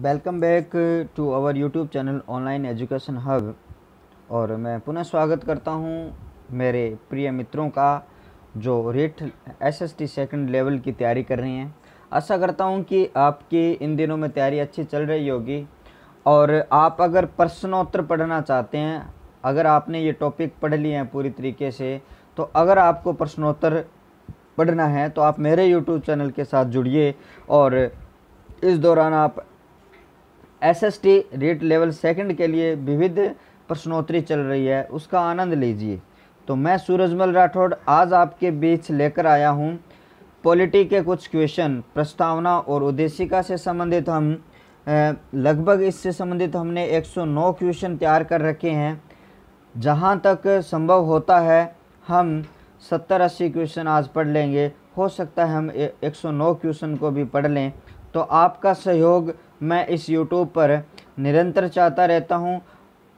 welcome back to our YouTube channel online education hub और मैं पुनः स्वागत करता हूं मेरे प्रिय मित्रों का जो रेट S S T second level की तैयारी कर रहे हैं आशा करता हूं कि आपकी इन दिनों में तैयारी अच्छी चल रही होगी और आप अगर प्रश्नोत्तर पढ़ना चाहते हैं अगर आपने ये टॉपिक पढ़ लिए हैं पूरी तरीके से तो अगर आपको प्रश्नोत्तर पढ़ना है तो आप मेरे यूट्यूब चैनल के साथ जुड़िए और इस दौरान आप एसएसटी रेट लेवल सेकंड के लिए विविध प्रश्नोत्तरी चल रही है उसका आनंद लीजिए तो मैं सूरजमल राठौड़ आज आपके बीच लेकर आया हूँ पॉलिटी के कुछ क्वेश्चन प्रस्तावना और उद्देशिका से संबंधित हम लगभग इससे संबंधित हमने 109 क्वेश्चन तैयार कर रखे हैं जहाँ तक संभव होता है हम 70 अस्सी क्वेश्चन आज पढ़ लेंगे हो सकता है हम 109 क्वेश्चन को भी पढ़ लें तो आपका सहयोग मैं इस यूट्यूब पर निरंतर चाहता रहता हूँ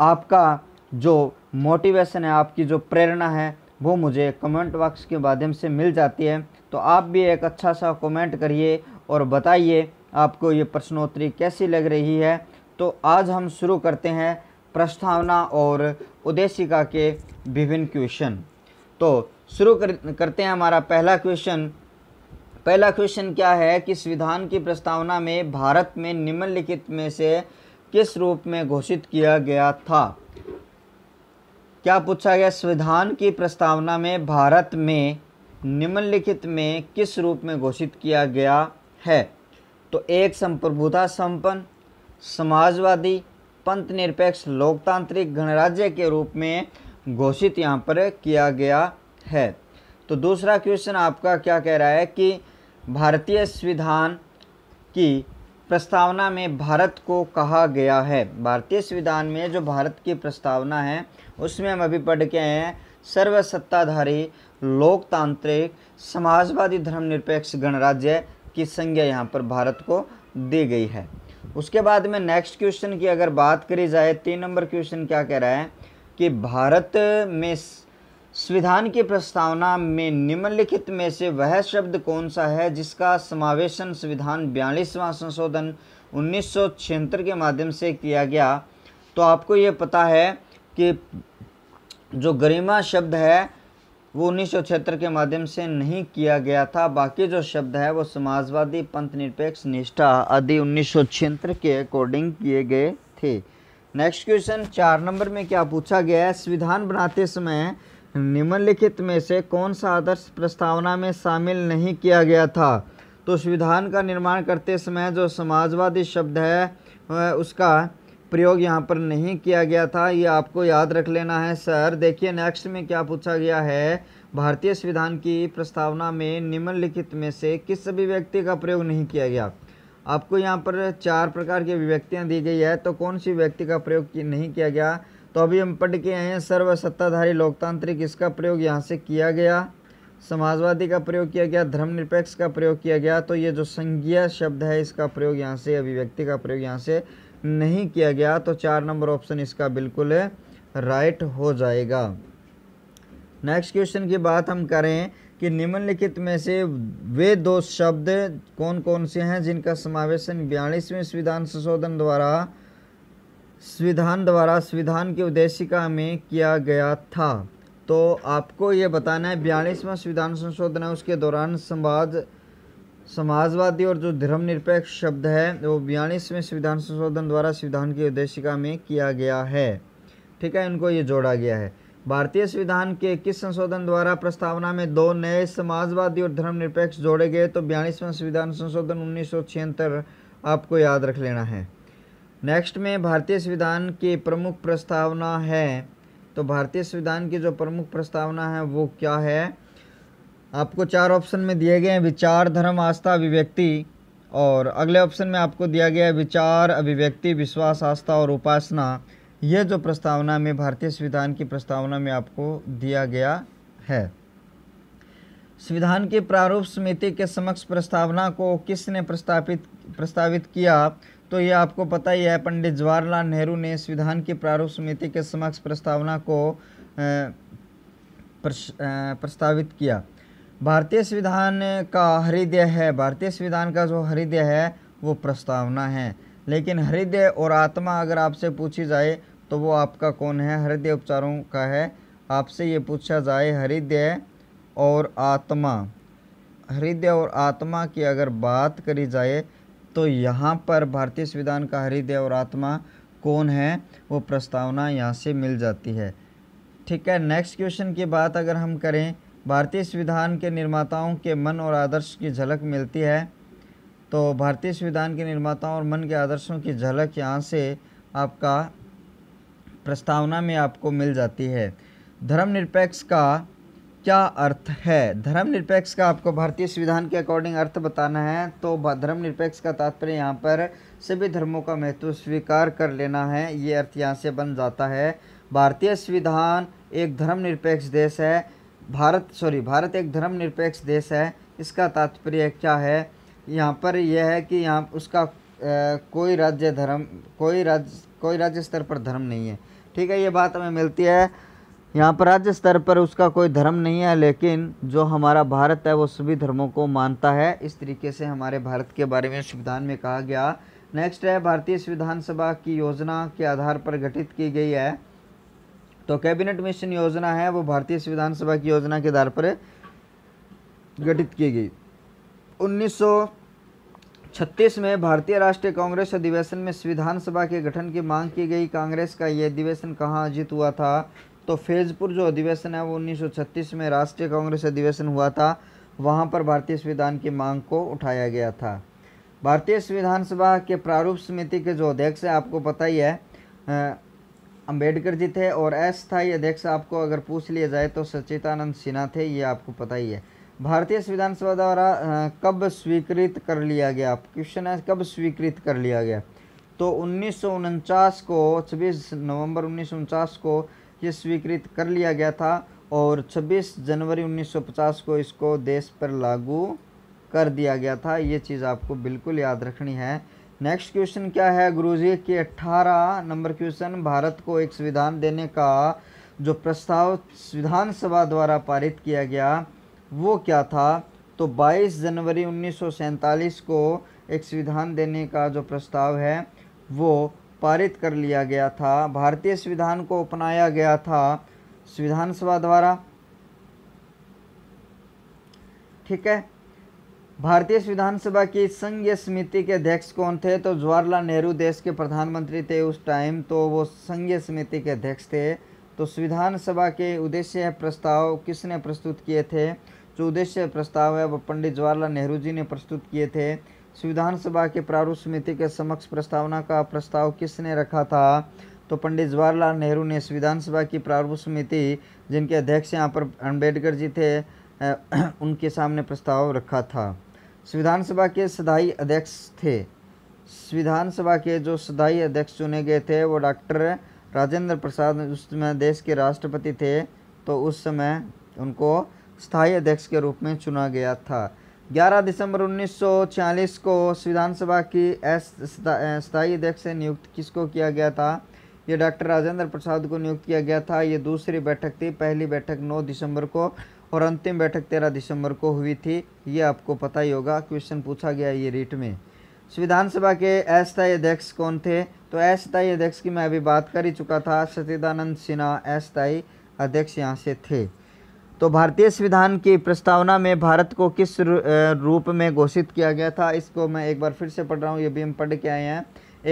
आपका जो मोटिवेशन है आपकी जो प्रेरणा है वो मुझे कमेंट बॉक्स के माध्यम से मिल जाती है तो आप भी एक अच्छा सा कमेंट करिए और बताइए आपको ये प्रश्नोत्तरी कैसी लग रही है तो आज हम शुरू करते हैं प्रस्तावना और उद्देशिका के विभिन्न क्वेश्चन तो शुरू कर, करते हैं हमारा पहला क्वेश्चन पहला क्वेश्चन क्या है कि संविधान की प्रस्तावना में भारत में निम्नलिखित में से किस रूप में घोषित किया गया था क्या पूछा गया संविधान की प्रस्तावना में भारत में निम्नलिखित में किस रूप में घोषित किया गया है तो एक संप्रभुता संपन्न समाजवादी पंथ निरपेक्ष लोकतांत्रिक गणराज्य के रूप में घोषित यहाँ पर किया गया है तो दूसरा क्वेश्चन आपका क्या कह रहा है कि भारतीय संविधान की प्रस्तावना में भारत को कहा गया है भारतीय संविधान में जो भारत की प्रस्तावना है उसमें हम अभी पढ़ के हैं सर्वसत्ताधारी लोकतांत्रिक समाजवादी धर्मनिरपेक्ष गणराज्य की संज्ञा यहाँ पर भारत को दी गई है उसके बाद में नेक्स्ट क्वेश्चन की अगर बात करी जाए तीन नंबर क्वेश्चन क्या कह रहा है कि भारत में संविधान की प्रस्तावना में निम्नलिखित में से वह शब्द कौन सा है जिसका समावेशन संविधान बयालीसवां संशोधन उन्नीस के माध्यम से किया गया तो आपको ये पता है कि जो गरिमा शब्द है वो उन्नीस के माध्यम से नहीं किया गया था बाकी जो शब्द है वो समाजवादी पंथ निरपेक्ष निष्ठा आदि उन्नीस के अकॉर्डिंग किए गए थे नेक्स्ट क्वेश्चन चार नंबर में क्या पूछा गया है संविधान बनाते समय निम्नलिखित में से कौन सा आदर्श प्रस्तावना में शामिल नहीं किया गया था तो संविधान का निर्माण करते समय जो समाजवादी शब्द है उसका प्रयोग यहाँ पर नहीं किया गया था ये आपको याद रख लेना है सर देखिए नेक्स्ट में क्या पूछा गया है भारतीय संविधान की प्रस्तावना में निम्नलिखित में से किस अभिव्यक्ति का प्रयोग नहीं किया गया आपको यहाँ पर चार प्रकार की अभिव्यक्तियाँ दी गई है तो कौन सी व्यक्ति का प्रयोग नहीं किया गया तो अभी हम पढ़ के आए हैं सर्व सत्ताधारी लोकतांत्रिक इसका प्रयोग यहाँ से किया गया समाजवादी का प्रयोग किया गया धर्मनिरपेक्ष का प्रयोग किया गया तो ये जो संज्ञा शब्द है इसका प्रयोग यहाँ से अभिव्यक्ति का प्रयोग यहाँ से नहीं किया गया तो चार नंबर ऑप्शन इसका बिल्कुल राइट हो जाएगा नेक्स्ट क्वेश्चन की बात हम करें कि निम्नलिखित में से वे दो शब्द कौन कौन से हैं जिनका समावेशन बयालीसवें संविधान संशोधन द्वारा संविधान द्वारा संविधान की उद्देशिका में किया गया था तो आपको ये बताना है बयालीसवां संविधान संशोधन है उसके दौरान समाज समाजवादी और जो धर्मनिरपेक्ष शब्द है वो बयालीसवें संविधान संशोधन द्वारा संविधान की उद्देशिका में किया गया है ठीक है इनको ये जोड़ा गया है भारतीय संविधान के किस संशोधन द्वारा प्रस्तावना में दो नए समाजवादी और धर्मनिरपेक्ष जोड़े गए तो बयालीसवें संविधान संशोधन उन्नीस आपको याद रख लेना है नेक्स्ट में भारतीय संविधान के प्रमुख प्रस्तावना है तो भारतीय संविधान की जो प्रमुख प्रस्तावना है वो क्या है आपको चार ऑप्शन में दिए गए हैं विचार धर्म आस्था अभिव्यक्ति और अगले ऑप्शन में आपको दिया गया है विचार अभिव्यक्ति विश्वास आस्था और उपासना ये जो प्रस्तावना में भारतीय संविधान की प्रस्तावना में आपको दिया गया है संविधान की प्रारूप समिति के समक्ष प्रस्तावना को किसने प्रस्तावित प्रस्तावित किया तो ये आपको पता ही है पंडित जवाहरलाल नेहरू ने संविधान की प्रारूप समिति के समक्ष प्रस्तावना को प्रस्तावित किया भारतीय संविधान का हृदय है भारतीय संविधान का जो हृदय है वो प्रस्तावना है लेकिन हृदय और आत्मा अगर आपसे पूछी जाए तो वो आपका कौन है हृदय उपचारों का है आपसे ये पूछा जाए हृदय और आत्मा हृदय और आत्मा की अगर बात करी जाए तो यहाँ पर भारतीय संविधान का हृदय और आत्मा कौन है वो प्रस्तावना यहाँ से मिल जाती है ठीक है नेक्स्ट क्वेश्चन की बात अगर हम करें भारतीय संविधान के निर्माताओं के मन और आदर्श की झलक मिलती है तो भारतीय संविधान के निर्माताओं और मन के आदर्शों की झलक यहाँ से आपका प्रस्तावना में आपको मिल जाती है धर्मनिरपेक्ष का क्या अर्थ है धर्मनिरपेक्ष का आपको भारतीय संविधान के अकॉर्डिंग अर्थ बताना है तो धर्मनिरपेक्ष का तात्पर्य यहाँ पर सभी धर्मों का महत्व स्वीकार कर लेना है ये अर्थ यहाँ से बन जाता है भारतीय संविधान एक धर्मनिरपेक्ष देश है भारत सॉरी भारत एक धर्मनिरपेक्ष देश है इसका तात्पर्य क्या है यहाँ पर यह है कि यहाँ उसका कोई राज्य धर्म कोई राज्य कोई राज्य स्तर पर धर्म नहीं है ठीक है ये बात हमें मिलती है यहाँ पर राज्य स्तर पर उसका कोई धर्म नहीं है लेकिन जो हमारा भारत है वो सभी धर्मों को मानता है इस तरीके से हमारे भारत के बारे में संविधान में कहा गया नेक्स्ट है भारतीय संविधान सभा की योजना के आधार पर गठित की गई है तो कैबिनेट मिशन योजना है वो भारतीय संविधान सभा की योजना के आधार पर गठित की गई 1936 में भारतीय राष्ट्रीय कांग्रेस अधिवेशन में संविधान सभा के गठन की मांग की गई कांग्रेस का यह अधिवेशन कहाँ आयोजित हुआ था तो फैजपुर जो अधिवेशन है वो 1936 में राष्ट्रीय कांग्रेस अधिवेशन हुआ था वहाँ पर भारतीय संविधान की मांग को उठाया गया था भारतीय संविधान सभा के प्रारूप समिति के जो अध्यक्ष है आपको पता ही है अंबेडकर जी थे और अस्थायी अध्यक्ष आपको अगर पूछ लिया जाए तो सचिदानंद सिन्हा थे ये आपको पता ही है भारतीय संविधान सभा द्वारा कब स्वीकृत कर लिया गया क्वेश्चन है कब स्वीकृत कर लिया गया तो उन्नीस को छब्बीस नवंबर उन्नीस को ये स्वीकृत कर लिया गया था और 26 जनवरी 1950 को इसको देश पर लागू कर दिया गया था ये चीज़ आपको बिल्कुल याद रखनी है नेक्स्ट क्वेश्चन क्या है गुरुजी कि 18 नंबर क्वेश्चन भारत को एक संविधान देने का जो प्रस्ताव संविधान सभा द्वारा पारित किया गया वो क्या था तो 22 जनवरी उन्नीस को एक संविधान देने का जो प्रस्ताव है वो पारित कर लिया गया था भारतीय संविधान को अपनाया गया था संविधान सभा द्वारा ठीक है भारतीय संविधान सभा की संघीय समिति के अध्यक्ष कौन थे तो जवाहरलाल नेहरू देश के प्रधानमंत्री थे उस टाइम तो वो संघीय समिति के अध्यक्ष थे तो संविधान सभा के उद्देश्य प्रस्ताव किसने प्रस्तुत किए थे जो उद्देश्य प्रस्ताव है वो पंडित जवाहरलाल नेहरू जी ने प्रस्तुत किए थे संविधान सभा के प्रारूप समिति के समक्ष प्रस्तावना का प्रस्ताव किसने रखा था तो पंडित जवाहरलाल नेहरू ने संविधान सभा की प्रारूप समिति जिनके अध्यक्ष यहाँ पर अम्बेडकर जी थे उनके सामने प्रस्ताव रखा था संविधान सभा के सदाई अध्यक्ष थे संविधान सभा के जो सदाई अध्यक्ष चुने गए थे वो डॉक्टर राजेंद्र प्रसाद उस समय देश के राष्ट्रपति थे तो उस समय उनको स्थायी अध्यक्ष के रूप में चुना गया था 11 दिसंबर 1940 को संविधान सभा की स्थायी अध्यक्ष नियुक्त किसको किया गया था ये डॉक्टर राजेंद्र प्रसाद को नियुक्त किया गया था ये दूसरी बैठक थी पहली बैठक 9 दिसंबर को और अंतिम बैठक 13 दिसंबर को हुई थी ये आपको पता ही होगा क्वेश्चन पूछा गया ये रीट में संविधान सभा के अस्थायी अध्यक्ष कौन थे तो अस्थायी अध्यक्ष की मैं अभी बात कर ही चुका था सचिदानंद सिन्हा अस्थायी अध्यक्ष यहाँ से थे तो भारतीय संविधान की प्रस्तावना में भारत को किस रूप में घोषित किया गया था इसको मैं एक बार फिर से पढ़ रहा हूँ ये भी हम पढ़ के आए हैं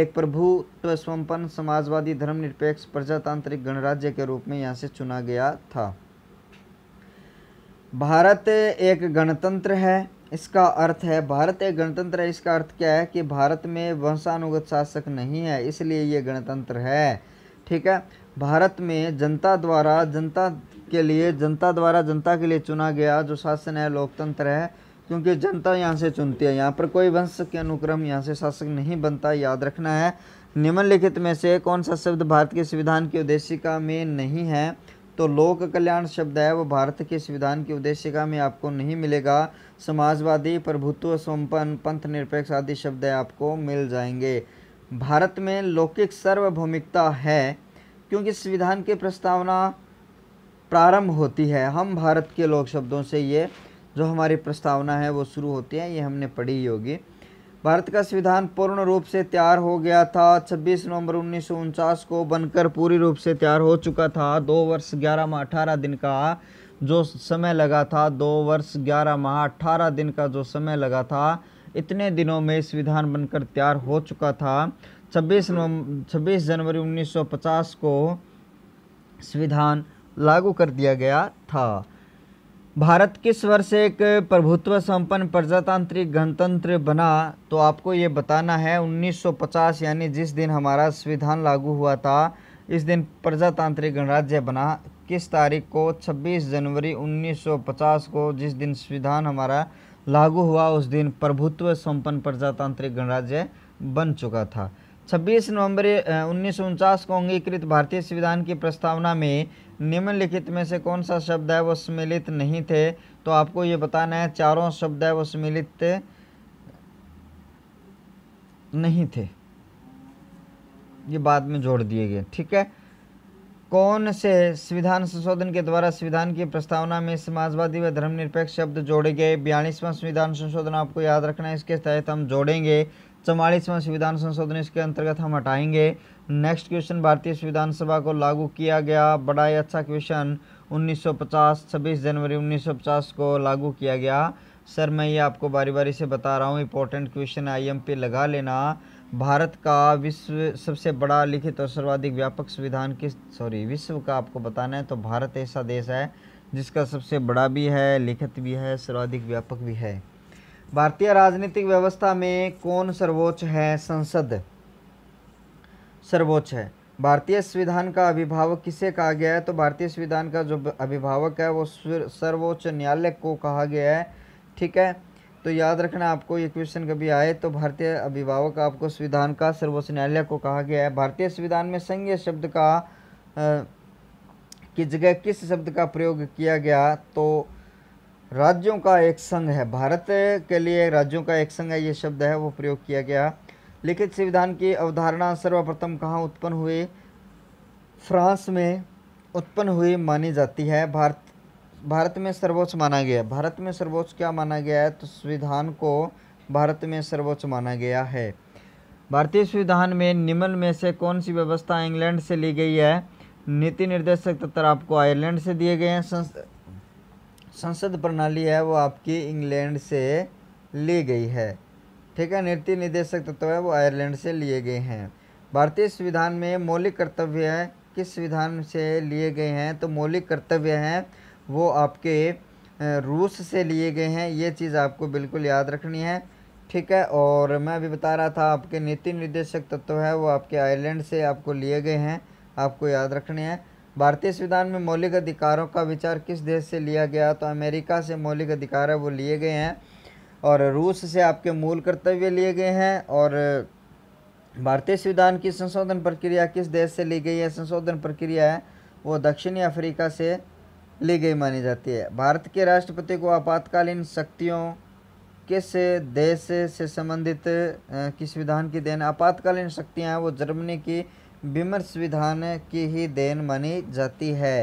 एक प्रभुत्व स्वपन्न समाजवादी धर्मनिरपेक्ष प्रजातांत्रिक गणराज्य के रूप में यहाँ से चुना गया था भारत एक गणतंत्र है इसका अर्थ है भारत एक गणतंत्र है इसका अर्थ क्या है कि भारत में वंशानुगत शासक नहीं है इसलिए ये गणतंत्र है ठीक है भारत में जनता द्वारा जनता के लिए जनता द्वारा जनता के लिए चुना गया जो शासन है लोकतंत्र है क्योंकि जनता यहाँ से चुनती है यहाँ पर कोई वंश के अनुक्रम यहाँ से शासक नहीं बनता याद रखना है निम्नलिखित में से कौन सा शब्द भारत के संविधान की उद्देशिका में नहीं है तो लोक कल्याण शब्द है वो भारत के संविधान की उद्देशिका में आपको नहीं मिलेगा समाजवादी प्रभुत्व संपन्न पंथ निरपेक्ष आदि शब्द आपको मिल जाएंगे भारत में लौकिक सार्वभौमिकता है क्योंकि संविधान की प्रस्तावना प्रारंभ होती है हम भारत के लोग शब्दों से ये जो हमारी प्रस्तावना है वो शुरू होती है ये हमने पढ़ी होगी भारत का संविधान पूर्ण रूप से तैयार हो गया था 26 नवंबर उन्नीस को बनकर पूरी रूप से तैयार हो चुका था दो वर्ष ग्यारह माह अठारह दिन का जो समय लगा था दो वर्ष ग्यारह माह 18 दिन का जो समय लगा था इतने दिनों में संविधान बनकर तैयार हो चुका था छब्बीस नवंबर छब्बीस जनवरी 1950 को संविधान लागू कर दिया गया था भारत किस वर्ष एक प्रभुत्व संपन्न प्रजातांत्रिक गणतंत्र बना तो आपको ये बताना है 1950 यानी जिस दिन हमारा संविधान लागू हुआ था इस दिन प्रजातांत्रिक गणराज्य बना किस तारीख को 26 जनवरी 1950 को जिस दिन संविधान हमारा लागू हुआ उस दिन प्रभुत्व संपन्न प्रजातांत्रिक गणराज्य बन चुका था छब्बीस नवंबर उन्नीस को अंगीकृत भारतीय संविधान की प्रस्तावना में निम्नलिखित में से कौन सा शब्द है वो सम्मिलित नहीं थे तो आपको ये बताना है चारों शब्द है वो सम्मिलित नहीं थे ये बाद में जोड़ दिए गए ठीक है कौन से संविधान संशोधन के द्वारा संविधान की प्रस्तावना में समाजवादी व धर्मनिरपेक्ष शब्द जोड़े गए बयालीसवां संविधान संशोधन आपको याद रखना है इसके तहत हम जोड़ेंगे चौवालीसवां संविधान संशोधन इसके अंतर्गत हम हटाएंगे नेक्स्ट क्वेश्चन भारतीय संविधान सभा को लागू किया गया बड़ा ही अच्छा क्वेश्चन उन्नीस सौ जनवरी उन्नीस को लागू किया गया सर मैं ये आपको बारी बारी से बता रहा हूँ important question I M P लगा लेना भारत का विश्व सबसे बड़ा लिखित और सर्वाधिक व्यापक संविधान किस सॉरी विश्व का आपको बताना है तो भारत ऐसा देश है जिसका सबसे बड़ा भी है लिखित भी है सर्वाधिक व्यापक भी है भारतीय राजनीतिक व्यवस्था में कौन सर्वोच्च है संसद सर्वोच्च है भारतीय संविधान का अभिभावक किसे कहा गया है तो भारतीय संविधान का जो अभिभावक है वो सर्वोच्च न्यायालय को कहा गया है ठीक है तो याद रखना आपको ये क्वेश्चन कभी आए तो भारतीय अभिभावक आपको संविधान का सर्वोच्च न्यायालय को कहा गया है भारतीय संविधान में संघीय शब्द का की जगह किस शब्द का प्रयोग किया गया तो राज्यों का एक संघ है भारत के लिए राज्यों का एक संघ है ये शब्द है वो प्रयोग किया गया लिखित संविधान की अवधारणा सर्वप्रथम कहाँ उत्पन्न हुई फ्रांस में उत्पन्न हुई मानी जाती है भारत भारत में सर्वोच्च माना गया भारत में सर्वोच्च क्या माना गया है तो संविधान को भारत में सर्वोच्च माना गया है भारतीय संविधान में निम्न में से कौन सी व्यवस्था इंग्लैंड से ली गई है नीति निर्देशक तत्व आपको आयरलैंड से दिए गए हैं संसद प्रणाली है वो आपकी इंग्लैंड से ली गई है ठीक है नीति निदेशक तत्व तो है वो आयरलैंड से लिए गए हैं भारतीय संविधान में मौलिक कर्तव्य है किस संविधान से लिए गए हैं तो मौलिक कर्तव्य हैं वो आपके रूस से लिए गए हैं ये चीज़ आपको बिल्कुल याद रखनी है ठीक है और मैं अभी बता रहा था आपके नीति निर्देशक तत्व है वो आपके आयरलैंड से आपको लिए गए हैं आपको याद रखने हैं भारतीय संविधान में मौलिक अधिकारों का विचार किस देश से लिया गया तो अमेरिका से मौलिक अधिकार है वो लिए गए हैं और रूस से आपके मूल कर्तव्य लिए गए हैं और भारतीय संविधान की संशोधन प्रक्रिया किस देश से ली गई है संशोधन प्रक्रिया है वो दक्षिणी अफ्रीका से ली गई मानी जाती है भारत के राष्ट्रपति को आपातकालीन शक्तियों किस देश से संबंधित किस विधान की देन आपातकालीन शक्तियाँ हैं वो जर्मनी की विमर्श विधान की ही देन मानी जाती है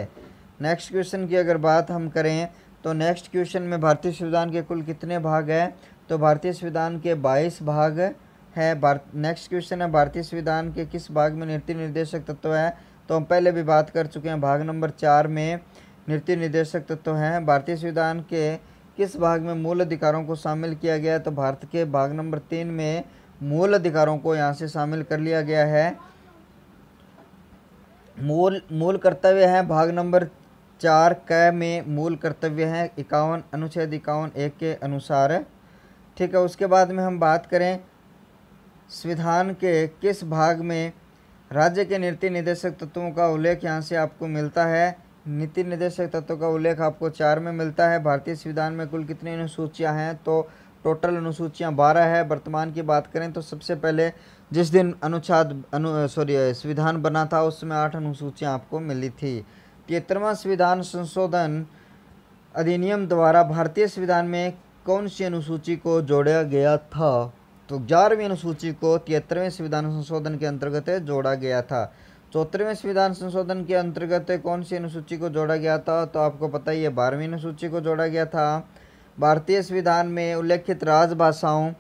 नेक्स्ट क्वेश्चन की अगर बात हम करें तो नेक्स्ट क्वेश्चन में भारतीय संविधान के कुल कितने भाग हैं तो भारतीय संविधान के 22 भाग है नेक्स्ट क्वेश्चन है भारतीय संविधान के किस भाग में नीति निर्देशक तत्व है तो हम पहले भी बात कर चुके हैं भाग नंबर चार में नीति निर्देशक तत्व हैं भारतीय संविधान के किस भाग में मूल अधिकारों को शामिल किया गया है तो भारत के भाग नंबर तीन में मूल अधिकारों को यहाँ से शामिल कर लिया गया है मूल मूल कर्तव्य हैं भाग नंबर चार क में मूल कर्तव्य हैं इक्यावन अनुच्छेद इक्यावन एक के अनुसार है ठीक है उसके बाद में हम बात करें संविधान के किस भाग में राज्य के नीति निदेशक तत्वों का उल्लेख यहाँ से आपको मिलता है नीति निदेशक तत्वों का उल्लेख आपको चार में मिलता है भारतीय संविधान में कुल कितनी अनुसूचियाँ हैं तो टोटल अनुसूचियाँ बारह है वर्तमान की बात करें तो सबसे पहले जिस दिन अनुच्छाद अनु सॉरी संविधान बना था उसमें आठ अनुसूचियाँ आपको मिली थी तिहत्तरवा संविधान संशोधन अधिनियम द्वारा भारतीय संविधान में कौन सी अनुसूची को जोड़ा गया था तो ग्यारहवीं अनुसूची को तिहत्तरवें संविधान संशोधन के अंतर्गत जोड़ा गया था चौथेवें संविधान संशोधन के अंतर्गत कौन सी अनुसूची को जोड़ा गया था तो आपको पता ही है बारहवीं अनुसूची को जोड़ा गया था भारतीय संविधान में उल्लेखित राजभाषाओं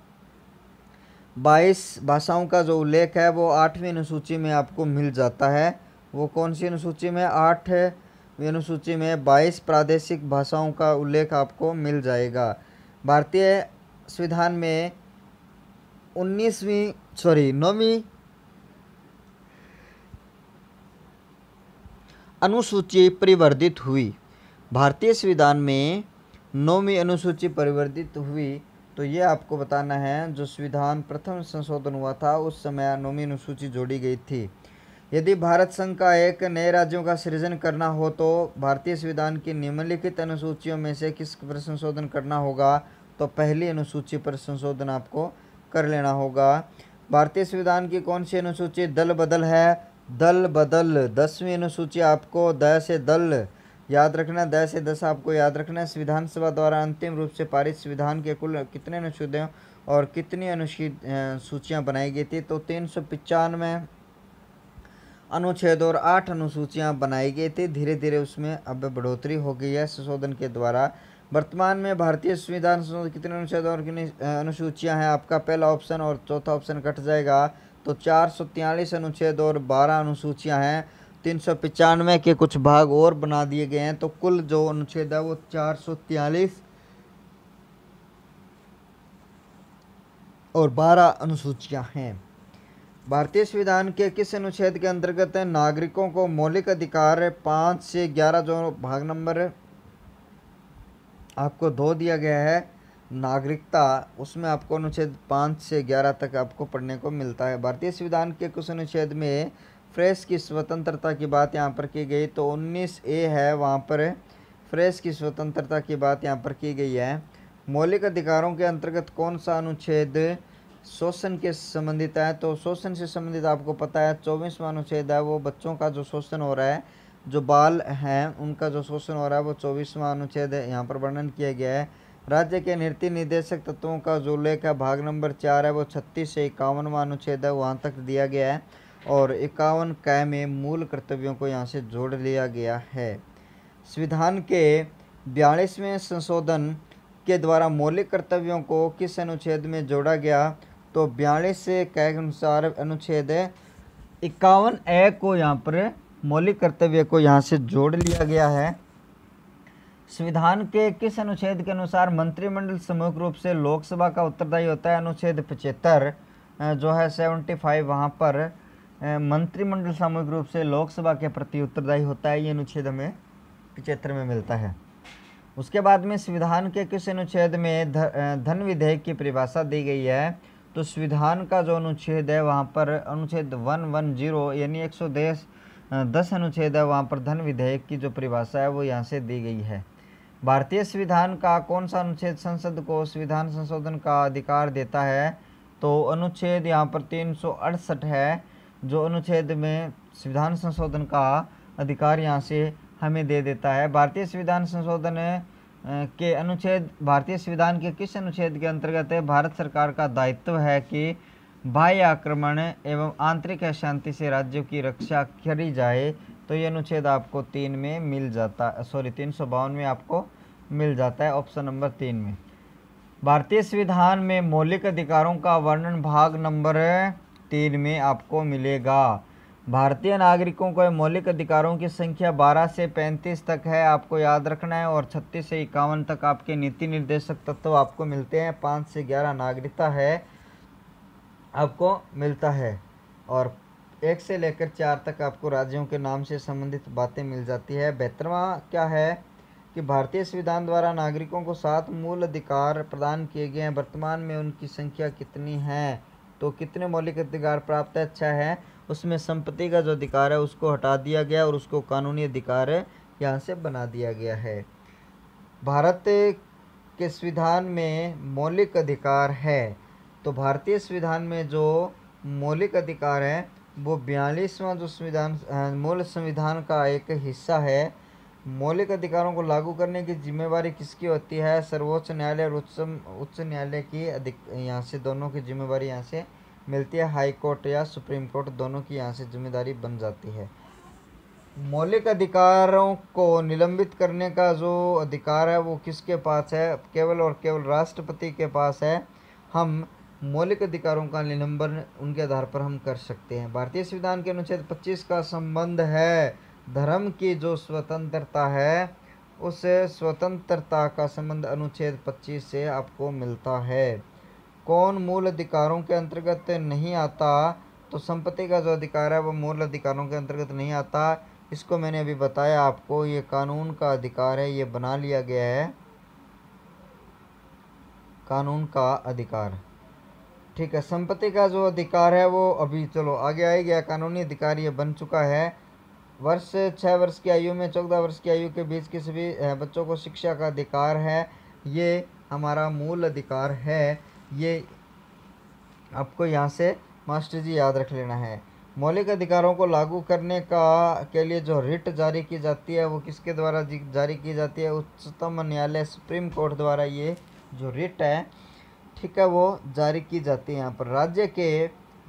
बाईस भाषाओं का जो उल्लेख है वो आठवीं अनुसूची में आपको मिल जाता है वो कौन सी अनुसूची में आठवीं अनुसूची में बाईस प्रादेशिक भाषाओं का उल्लेख आपको मिल जाएगा भारतीय संविधान में उन्नीसवीं सॉरी नौवीं अनुसूची परिवर्धित हुई भारतीय संविधान में नौवीं अनुसूची परिवर्तित हुई तो ये आपको बताना है जो संविधान प्रथम संशोधन हुआ था उस समय नौवीं अनुसूची जोड़ी गई थी यदि भारत संघ का एक नए राज्यों का सृजन करना हो तो भारतीय संविधान की निम्नलिखित अनुसूचियों में से किस पर संशोधन करना होगा तो पहली अनुसूची पर संशोधन आपको कर लेना होगा भारतीय संविधान की कौन सी अनुसूची दल बदल है दल बदल दसवीं अनुसूची आपको द से दल याद रखना दस से दस आपको याद रखना है संविधान सभा द्वारा अंतिम रूप से पारित संविधान के कुल कितने अनुच्छेदों और कितनी अनुच्छेद सूचियाँ बनाई गई थी तो तीन सौ पचानवे अनुच्छेद और आठ अनुसूचियाँ बनाई गई थी धीरे धीरे उसमें अब बढ़ोतरी हो गई है संशोधन के द्वारा वर्तमान में भारतीय संविधान संशोधन कितने अनुच्छेद और कितनी अनुसूचियाँ हैं आपका पहला ऑप्शन और चौथा ऑप्शन कट जाएगा तो चार सौ अनुच्छेद और बारह अनुसूचियाँ हैं तीन सौ पचानवे के कुछ भाग और बना दिए गए हैं तो कुल जो अनुच्छेद है वो चार सौ तियालीस और बारह अनुसूचियां हैं भारतीय संविधान के किस अनुच्छेद के अंतर्गत है नागरिकों को मौलिक अधिकार है पाँच से ग्यारह जो भाग नंबर आपको दो दिया गया है नागरिकता उसमें आपको अनुच्छेद पाँच से ग्यारह तक आपको पढ़ने को मिलता है भारतीय संविधान के कुछ अनुच्छेद में प्रेस की स्वतंत्रता की बात यहाँ पर की गई तो उन्नीस ए है वहाँ पर प्रेस की स्वतंत्रता की बात यहाँ पर की गई है मौलिक अधिकारों के अंतर्गत कौन सा अनुच्छेद शोषण के संबंधित है तो शोषण से संबंधित आपको पता है चौबीसवा अनुच्छेद है वो बच्चों का जो शोषण हो रहा है जो बाल हैं उनका जो शोषण हो रहा है वो चौबीसवा अनुच्छेद यहाँ पर वर्णन किया गया है राज्य के नृत्य निदेशक तत्वों का जो उल्लेख है भाग नंबर चार है वो छत्तीस से इक्यावनवा अनुच्छेद है वहाँ तक दिया गया है और इक्यावन कै में मूल कर्तव्यों को यहाँ से जोड़ लिया गया है संविधान के बयालीसवें संशोधन के द्वारा मौलिक कर्तव्यों को किस अनुच्छेद में जोड़ा गया तो बयालीस से कै के अनुसार अनुच्छेद इक्यावन ए को यहाँ पर मौलिक कर्तव्य को यहाँ से जोड़ लिया गया है संविधान के किस अनुच्छेद के अनुसार मंत्रिमंडल समूह रूप से लोकसभा का उत्तरदायी होता है अनुच्छेद पचहत्तर जो है सेवेंटी फाइव वहाँ पर मंत्रिमंडल सामूहिक रूप से लोकसभा के प्रति उत्तरदायी होता है ये अनुच्छेद हमें पिछेत्र में मिलता है उसके बाद में संविधान के किस अनुच्छेद में धन विधेयक की परिभाषा दी गई है तो संविधान का जो अनुच्छेद है वहाँ पर अनुच्छेद वन वन जीरो यानी एक सौ दस दस अनुच्छेद है वहाँ पर धन विधेयक की जो परिभाषा है वो यहाँ से दी गई है भारतीय संविधान का कौन सा अनुच्छेद संसद को संविधान संशोधन का अधिकार देता है तो अनुच्छेद यहाँ पर तीन है जो अनुच्छेद में संविधान संशोधन का अधिकार यहाँ से हमें दे देता है भारतीय संविधान संशोधन के अनुच्छेद भारतीय संविधान के किस अनुच्छेद के अंतर्गत है भारत सरकार का दायित्व है कि बाह्य आक्रमण एवं आंतरिक अशांति से राज्यों की रक्षा करी जाए तो ये अनुच्छेद आपको तीन में मिल जाता है सॉरी तीन सौ बावन में आपको मिल जाता है ऑप्शन नंबर तीन में भारतीय संविधान में मौलिक अधिकारों का वर्णन भाग नंबर तीन में आपको मिलेगा भारतीय नागरिकों को मौलिक अधिकारों की संख्या 12 से 35 तक है आपको याद रखना है और 36 से इक्यावन तक आपके नीति निर्देशक तत्व आपको मिलते हैं 5 से 11 नागरिकता है आपको मिलता है और एक से लेकर चार तक आपको राज्यों के नाम से संबंधित बातें मिल जाती है बेहतरवा क्या है कि भारतीय संविधान द्वारा नागरिकों को सात मूल अधिकार प्रदान किए गए हैं वर्तमान में उनकी संख्या कितनी है तो कितने मौलिक अधिकार प्राप्त है अच्छा है उसमें संपत्ति का जो अधिकार है उसको हटा दिया गया और उसको कानूनी अधिकार यहाँ से बना दिया गया है भारत के संविधान में मौलिक अधिकार है तो भारतीय संविधान में जो मौलिक अधिकार है वो बयालीसवां जो संविधान मूल संविधान का एक हिस्सा है मौलिक अधिकारों को लागू करने की जिम्मेवारी किसकी होती है सर्वोच्च न्यायालय और उच्च उच्च न्यायालय की अधिक यहाँ से दोनों की जिम्मेवारी यहाँ से मिलती है हाई कोर्ट या सुप्रीम कोर्ट दोनों की यहाँ से जिम्मेदारी बन जाती है मौलिक अधिकारों को निलंबित करने का जो अधिकार है वो किसके पास है केवल और केवल राष्ट्रपति के पास है हम मौलिक अधिकारों का निलंबन उनके आधार पर हम कर सकते हैं भारतीय संविधान के अनुच्छेद पच्चीस का संबंध है धर्म की जो स्वतंत्रता है उस स्वतंत्रता का संबंध अनुच्छेद 25 से आपको मिलता है कौन मूल अधिकारों के अंतर्गत नहीं आता तो संपत्ति का जो अधिकार है वो मूल अधिकारों के अंतर्गत नहीं आता इसको मैंने अभी बताया आपको ये कानून का अधिकार है ये बना लिया गया है कानून का अधिकार ठीक है संपत्ति का जो अधिकार है वो अभी चलो आगे गया कानूनी अधिकार ये बन चुका है वर्ष से छः वर्ष की आयु में चौदह वर्ष की आयु के बीच किसी भी बच्चों को शिक्षा का अधिकार है ये हमारा मूल अधिकार है ये आपको यहाँ से मास्टर जी याद रख लेना है मौलिक अधिकारों को लागू करने का के लिए जो रिट जारी की जाती है वो किसके द्वारा जारी की जाती है उच्चतम न्यायालय सुप्रीम कोर्ट द्वारा ये जो रिट है ठीक है वो जारी की जाती है यहाँ पर राज्य के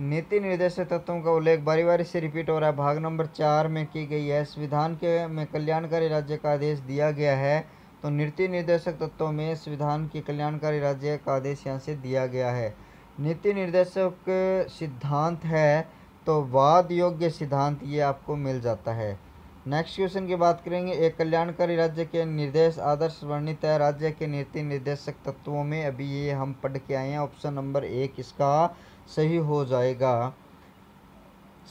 नीति निर्देशक तत्वों का उल्लेख बारी बारी से रिपीट हो रहा है भाग नंबर चार में की गई है संविधान के में कल्याणकारी राज्य का आदेश दिया गया है तो नीति निर्देशक तत्वों में संविधान की कल्याणकारी राज्य का आदेश यहाँ से दिया गया है नीति निर्देशक सिद्धांत है तो वाद योग्य सिद्धांत ये आपको मिल जाता है नेक्स्ट क्वेश्चन की बात करेंगे एक कल्याणकारी राज्य के निर्देश आदर्श वर्णित है राज्य के नीति निर्देशक तत्वों में अभी ये हम पढ़ के आए हैं ऑप्शन नंबर एक इसका सही हो जाएगा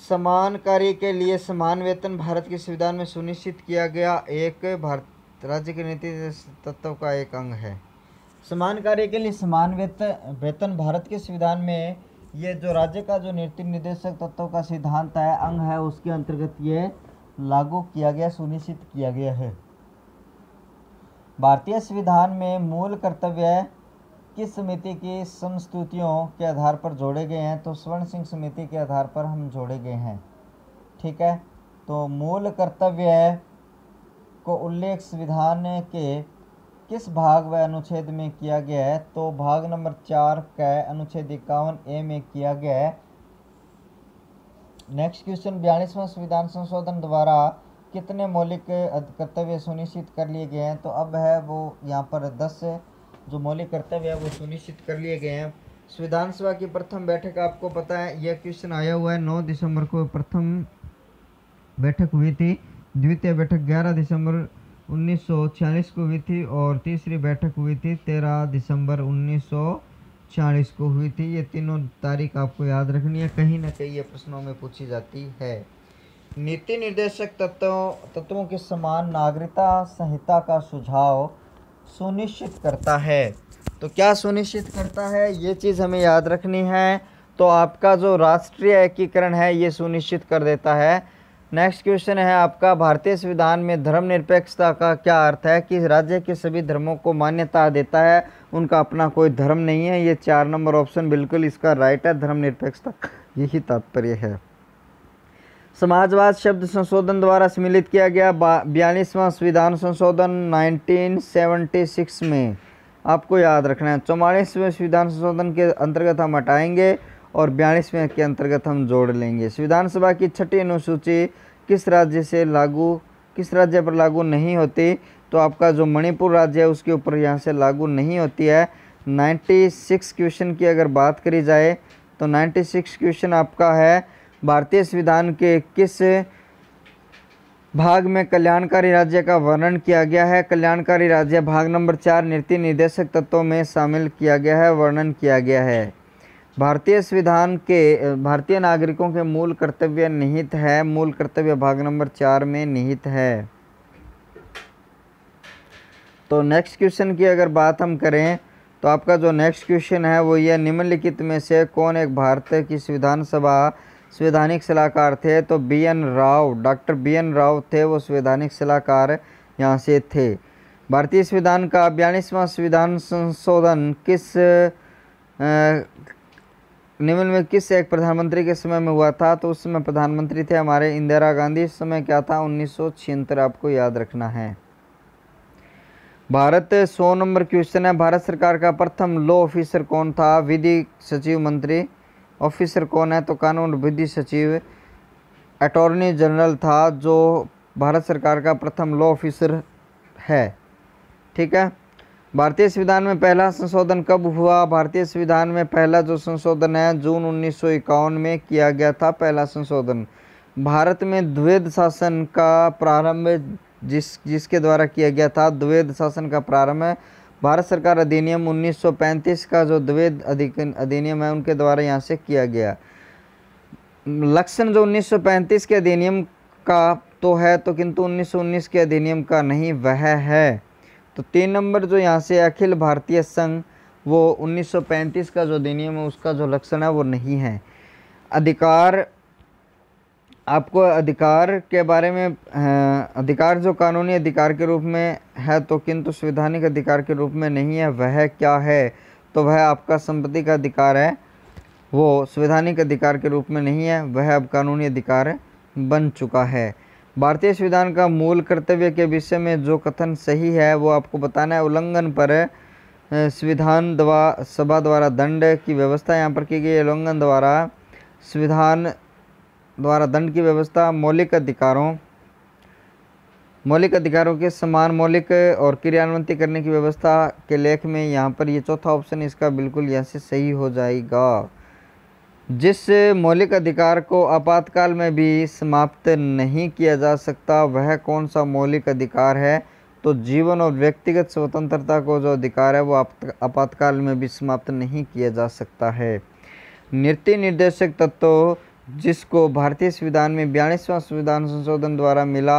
समान कार्य के लिए समान वेतन भारत के संविधान में सुनिश्चित किया गया एक भारत राज्य के नीति तत्व का एक अंग है समान कार्य के लिए समान वेतन वेतन भारत के संविधान में ये जो राज्य का जो नीति निर्देशक तत्व का सिद्धांत है अंग है उसके अंतर्गत ये लागू किया गया सुनिश्चित किया गया है भारतीय संविधान में मूल कर्तव्य किस समिति की समस्तुतियों के आधार पर जोड़े गए हैं तो स्वर्ण सिंह समिति के आधार पर हम जोड़े गए हैं ठीक है तो मूल कर्तव्य को उल्लेख संविधान के किस भाग व अनुच्छेद में किया गया है तो भाग नंबर चार का अनुच्छेद इक्यावन ए में किया गया है नेक्स्ट क्वेश्चन बयालीसवां संविधान संशोधन द्वारा कितने मौलिक कर्तव्य सुनिश्चित कर लिए गए हैं तो अब है वो यहाँ पर दस जो मौलिक कर्तव्य है वो सुनिश्चित कर लिए गए हैं संविधान सभा की प्रथम बैठक आपको पता है यह क्वेश्चन आया हुआ है नौ दिसंबर को प्रथम बैठक हुई थी द्वितीय बैठक ग्यारह दिसंबर उन्नीस को हुई थी और तीसरी बैठक हुई थी तेरह दिसंबर 1946 को हुई थी ये तीनों तारीख आपको याद रखनी है कहीं ना कहीं ये प्रश्नों में पूछी जाती है नीति निर्देशक तत्वों तत्वों के समान नागरिकता संहिता का सुझाव सुनिश्चित करता है तो क्या सुनिश्चित करता है ये चीज़ हमें याद रखनी है तो आपका जो राष्ट्रीय एकीकरण है ये सुनिश्चित कर देता है नेक्स्ट क्वेश्चन है आपका भारतीय संविधान में धर्मनिरपेक्षता का क्या अर्थ है कि राज्य के सभी धर्मों को मान्यता देता है उनका अपना कोई धर्म नहीं है ये चार नंबर ऑप्शन बिल्कुल इसका राइट है धर्मनिरपेक्षता यही तात्पर्य है समाजवाद शब्द संशोधन द्वारा सम्मिलित किया गया बयालीसवां संविधान संशोधन 1976 में आपको याद रखना है चौवालीसवें संविधान संशोधन के अंतर्गत हम हटाएंगे और बयालीसवें के अंतर्गत हम जोड़ लेंगे संविधान सभा की छठी अनुसूची किस राज्य से लागू किस राज्य पर लागू नहीं होती तो आपका जो मणिपुर राज्य है उसके ऊपर यहाँ से लागू नहीं होती है 96 क्वेश्चन की अगर बात करी जाए तो 96 क्वेश्चन आपका है भारतीय संविधान के किस भाग में कल्याणकारी राज्य का वर्णन किया गया है कल्याणकारी राज्य भाग नंबर चार नीति निर्देशक तत्वों में शामिल किया गया है वर्णन किया गया है भारतीय संविधान के भारतीय नागरिकों के मूल कर्तव्य निहित है मूल कर्तव्य भाग नंबर चार में निहित है तो नेक्स्ट क्वेश्चन की अगर बात हम करें तो आपका जो नेक्स्ट क्वेश्चन है वो ये निम्नलिखित में से कौन एक भारत की संविधान सभा संवैधानिक सलाहकार थे तो B N Rao doctor B N Rao थे वो संवैधानिक सलाहकार यहाँ से थे भारतीय संविधान का बयालीसवां संविधान संशोधन किस निम्न में किस एक प्रधानमंत्री के समय में हुआ था तो उस समय प्रधानमंत्री थे हमारे इंदिरा गांधी इस समय क्या था उन्नीस आपको याद रखना है भारत सौ नंबर क्वेश्चन है भारत सरकार का प्रथम लॉ ऑफिसर कौन था विधि सचिव मंत्री ऑफिसर कौन है तो कानून विधि सचिव अटॉर्नी जनरल था जो भारत सरकार का प्रथम लॉ ऑफिसर है ठीक है भारतीय संविधान में पहला संशोधन कब हुआ भारतीय संविधान में पहला जो संशोधन है जून उन्नीस में किया गया था पहला संशोधन भारत में द्वैध शासन का प्रारंभ जिस जिसके द्वारा किया गया था द्वैध शासन का प्रारंभ भारत सरकार अधिनियम 1935 का जो द्वैध अधिनियम है उनके द्वारा यहाँ से किया गया लक्षण जो 1935 के अधिनियम का तो है तो किंतु 1919 के अधिनियम का नहीं वह है तो तीन नंबर जो यहाँ से अखिल भारतीय संघ वो 1935 का जो अधिनियम है उसका जो लक्षण है वो नहीं है अधिकार आपको अधिकार के बारे में हाँ, अधिकार जो कानूनी अधिकार के रूप में है तो किंतु संवैधानिक अधिकार के रूप में नहीं है वह क्या है तो वह आपका संपत्ति का अधिकार है वो संवैधानिक अधिकार के रूप में नहीं है वह अब कानूनी अधिकार बन चुका है भारतीय संविधान का मूल कर्तव्य के विषय में जो कथन सही है वो आपको बताना है उल्लंघन पर संविधान द्वा सभा द्वारा दंड की व्यवस्था यहाँ पर की गई है उल्लंघन द्वारा संविधान द्वारा दंड की व्यवस्था मौलिक अधिकारों मौलिक अधिकारों के समान मौलिक और क्रियान्वित करने की व्यवस्था के लेख में यहाँ पर ये चौथा ऑप्शन इसका बिल्कुल यहाँ से सही हो जाएगा जिस मौलिक अधिकार को आपातकाल में भी समाप्त नहीं किया जा सकता वह कौन सा मौलिक अधिकार है तो जीवन और व्यक्तिगत स्वतंत्रता को जो अधिकार है वो आपातकाल में भी समाप्त नहीं किया जा सकता है नृत्य निर्देशक तत्व जिसको भारतीय संविधान में बयालीसवां संविधान संशोधन द्वारा मिला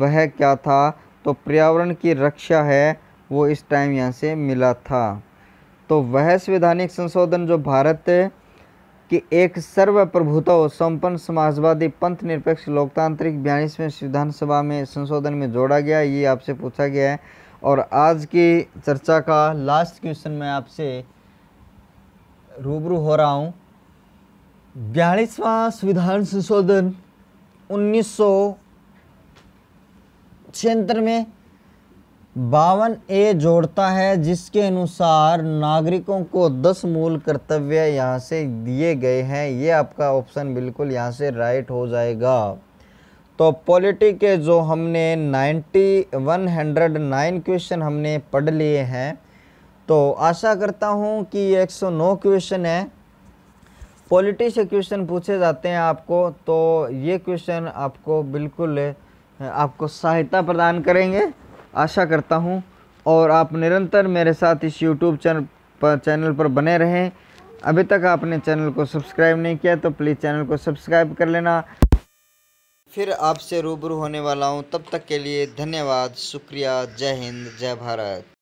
वह क्या था तो पर्यावरण की रक्षा है वो इस टाइम यहाँ से मिला था तो वह संवैधानिक संशोधन जो भारत की एक सर्वप्रभुत्व संपन्न समाजवादी पंथ निरपेक्ष लोकतांत्रिक बयालीसवें संविधान सभा में संशोधन में जोड़ा गया ये आपसे पूछा गया है और आज की चर्चा का लास्ट क्वेश्चन मैं आपसे रूबरू हो रहा हूँ बयालीसवा संविधान संशोधन उन्नीस सौ छिहत्तर में बावन ए जोड़ता है जिसके अनुसार नागरिकों को दस मूल कर्तव्य यहाँ से दिए गए हैं ये आपका ऑप्शन बिल्कुल यहाँ से राइट हो जाएगा तो पॉलिटी के जो हमने हंड्रेड नाइन क्वेश्चन हमने पढ़ लिए हैं तो आशा करता हूँ कि ये 109 क्वेश्चन है पॉलिटी से क्वेश्चन पूछे जाते हैं आपको तो ये क्वेश्चन आपको बिल्कुल आपको सहायता प्रदान करेंगे आशा करता हूँ और आप निरंतर मेरे साथ इस यूट्यूब चैनल पर चैनल पर बने रहें अभी तक आपने चैनल को सब्सक्राइब नहीं किया तो प्लीज़ चैनल को सब्सक्राइब कर लेना फिर आपसे रूबरू होने वाला हूँ तब तक के लिए धन्यवाद शुक्रिया जय हिंद जय भारत